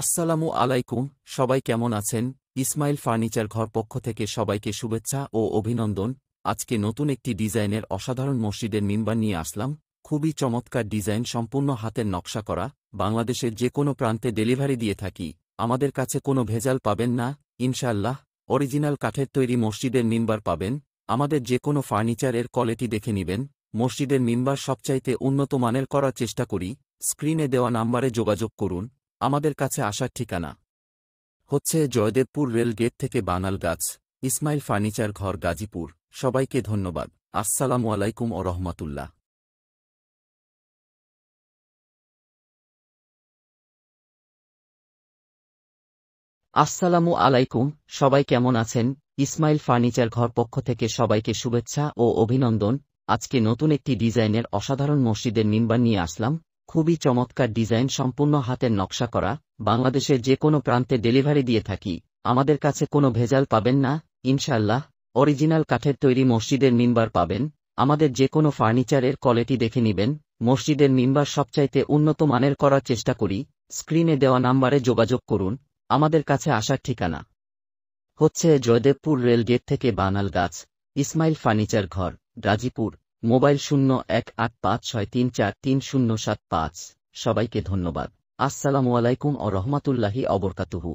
আসসালামু আলাইকুম সবাই কেমন আছেন ইসমাইল ফার্নিচার ঘর পক্ষ থেকে সবাইকে শুভেচ্ছা ও অভিনন্দন আজকে নতুন একটি ডিজাইনের অসাধারণ মসজিদের মিম্বার নিয়ে আসলাম খুবই চমৎকার ডিজাইন সম্পূর্ণ হাতের নকশা করা বাংলাদেশের যে কোনো প্রান্তে ডেলিভারি দিয়ে থাকি আমাদের কাছে কোনো ভেজাল পাবেন না ইনশাল্লাহ অরিজিনাল কাঠের তৈরি মসজিদের মিম্বার পাবেন আমাদের যে কোনো ফার্নিচারের কোয়ালিটি দেখে নিবেন মসজিদের মিম্বার সবচাইতে উন্নত মানের করার চেষ্টা করি স্ক্রিনে দেওয়া নাম্বারে যোগাযোগ করুন আমাদের কাছে আসার ঠিকানা হচ্ছে জয়দেবপুর রেল গেট থেকে বানাল গাছ ইসমাইল ফার্নিচার ঘর গাজীপুর সবাইকে ধন্যবাদ আসসালামু আলাইকুম ও রহমতুল্লাহ আসসালামু আলাইকুম সবাই কেমন আছেন ইসমাইল ফার্নিচার ঘর পক্ষ থেকে সবাইকে শুভেচ্ছা ও অভিনন্দন আজকে নতুন একটি ডিজাইনের অসাধারণ মসজিদের নিম্বার নিয়ে আসলাম খুবই চমৎকার ডিজাইন সম্পূর্ণ হাতের নকশা করা বাংলাদেশের যে কোনো প্রান্তে ডেলিভারি দিয়ে থাকি আমাদের কাছে কোনো ভেজাল পাবেন না ইনশাল্লাহ অরিজিনাল কাঠের তৈরি মসজিদের মিনবার পাবেন আমাদের যে কোনো ফার্নিচারের কোয়ালিটি দেখে নিবেন মসজিদের মিনবার সবচাইতে উন্নত মানের করার চেষ্টা করি স্ক্রিনে দেওয়া নাম্বারে যোগাযোগ করুন আমাদের কাছে আসার ঠিকানা হচ্ছে জয়দেবপুর রেলগেট থেকে বানাল গাছ ইসমাইল ফার্নিচার ঘর গাজীপুর মোবাইল শূন্য এক আট পাঁচ ছয় তিন চার তিন শূন্য সাত পাঁচ সবাইকে ধন্যবাদ আসসালামু আলাইকুম ও রহমাতুল্লাহি অবরকাতুহু